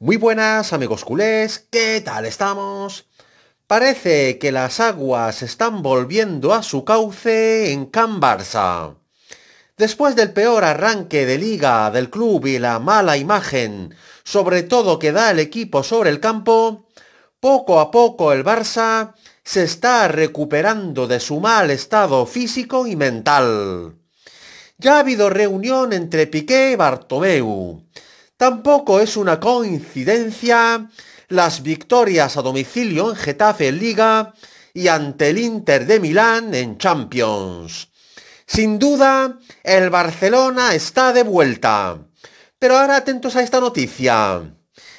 Muy buenas amigos culés, ¿qué tal estamos? Parece que las aguas están volviendo a su cauce en Can Barça. Después del peor arranque de liga del club y la mala imagen, sobre todo que da el equipo sobre el campo, poco a poco el Barça se está recuperando de su mal estado físico y mental. Ya ha habido reunión entre Piqué y Bartomeu Tampoco es una coincidencia las victorias a domicilio en Getafe Liga y ante el Inter de Milán en Champions. Sin duda, el Barcelona está de vuelta. Pero ahora atentos a esta noticia.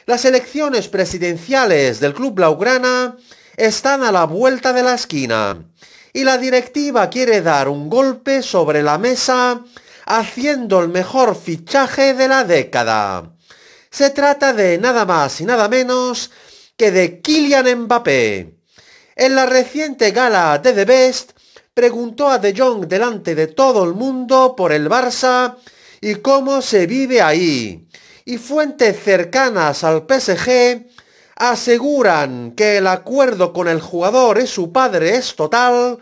Las elecciones presidenciales del club blaugrana están a la vuelta de la esquina y la directiva quiere dar un golpe sobre la mesa haciendo el mejor fichaje de la década. Se trata de nada más y nada menos que de Kylian Mbappé. En la reciente gala de The Best, preguntó a De Jong delante de todo el mundo por el Barça y cómo se vive ahí. Y fuentes cercanas al PSG aseguran que el acuerdo con el jugador y su padre es total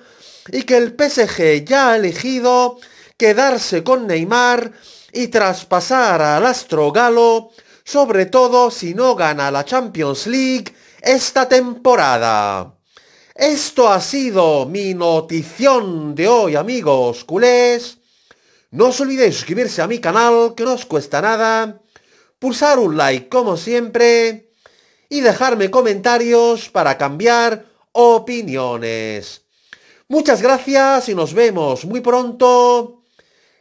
y que el PSG ya ha elegido quedarse con Neymar y traspasar al astro galo, sobre todo si no gana la Champions League esta temporada. Esto ha sido mi notición de hoy, amigos culés. No os olvidéis suscribirse a mi canal, que no os cuesta nada, pulsar un like como siempre y dejarme comentarios para cambiar opiniones. Muchas gracias y nos vemos muy pronto